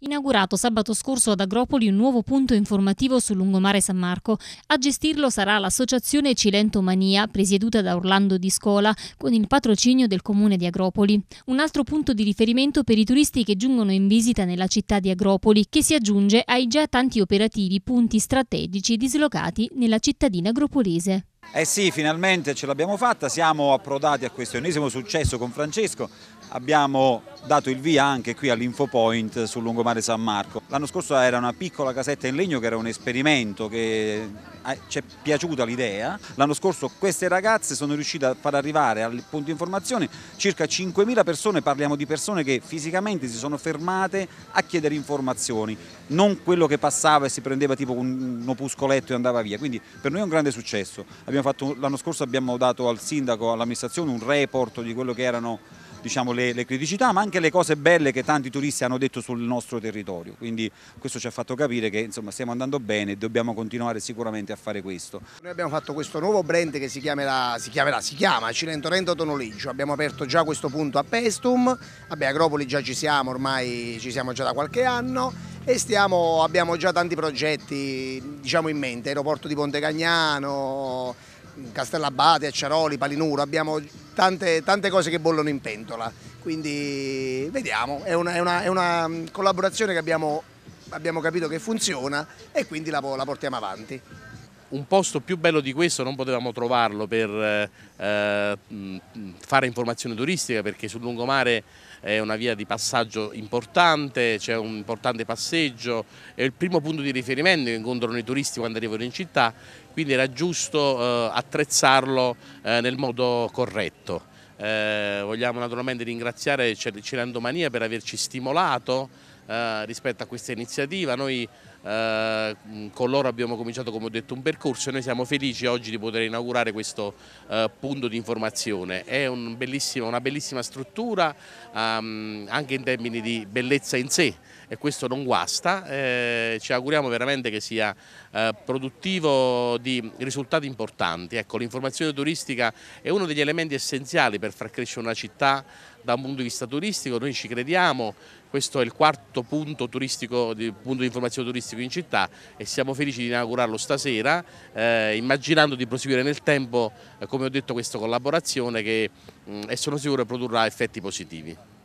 Inaugurato sabato scorso ad Agropoli un nuovo punto informativo sul lungomare San Marco. A gestirlo sarà l'associazione Cilento Mania, presieduta da Orlando Di Scola, con il patrocinio del comune di Agropoli. Un altro punto di riferimento per i turisti che giungono in visita nella città di Agropoli, che si aggiunge ai già tanti operativi punti strategici dislocati nella cittadina agropolese. Eh sì, finalmente ce l'abbiamo fatta, siamo approdati a questo ennesimo successo con Francesco, abbiamo dato il via anche qui all'Infopoint sul lungomare San Marco. L'anno scorso era una piccola casetta in legno che era un esperimento che ci è piaciuta l'idea, l'anno scorso queste ragazze sono riuscite a far arrivare al punto informazione circa 5.000 persone, parliamo di persone che fisicamente si sono fermate a chiedere informazioni, non quello che passava e si prendeva tipo un opuscoletto e andava via, quindi per noi è un grande successo. L'anno scorso abbiamo dato al sindaco, all'amministrazione un report di quello che erano diciamo, le, le, criticità ma anche le cose belle che tanti turisti hanno detto sul nostro territorio, quindi questo ci ha fatto capire che insomma, stiamo andando bene e dobbiamo continuare sicuramente a fare questo. Noi abbiamo fatto questo nuovo brand che si chiamerà, si, chiamerà, si chiama Cilentorento Tonoliccio, abbiamo aperto già questo punto a Pestum, vabbè Agropoli già ci siamo, ormai ci siamo già da qualche anno e stiamo, abbiamo già tanti progetti diciamo, in mente, aeroporto di Ponte Cagnano, Castellabate, Acciaroli, Palinuro, abbiamo tante, tante, cose che bollono in pentola, quindi vediamo, è una, è una, è una mm, collaborazione che abbiamo, abbiamo, capito che funziona e quindi la, la portiamo avanti un posto più bello di questo non potevamo trovarlo per eh, mm, mm, fare informazione turistica perché sul lungomare è una via di passaggio importante, c'è un importante passeggio, è il primo punto di riferimento che incontrano i turisti quando arrivano in città, quindi era giusto eh, attrezzarlo eh, nel modo corretto. Eh, vogliamo naturalmente ringraziare Celandomania per averci stimolato eh, rispetto a questa iniziativa. Noi eh, con loro abbiamo cominciato, come ho detto, un percorso e noi siamo felici oggi di poter inaugurare questo eh, punto di informazione. È un bellissima, una bellissima struttura ehm, anche in termini di bellezza in sé e questo non guasta. Eh, ci auguriamo veramente che sia eh, produttivo di risultati importanti. Ecco, l'informazione turistica è uno degli elementi essenziali per far crescere una città da un punto di vista turistico, noi ci crediamo, questo è il quarto punto, punto di informazione turistico in città e siamo felici di inaugurarlo stasera, eh, immaginando di proseguire nel tempo, eh, come ho detto, questa collaborazione che mh, mm, sono sicuro produrrà effetti positivi.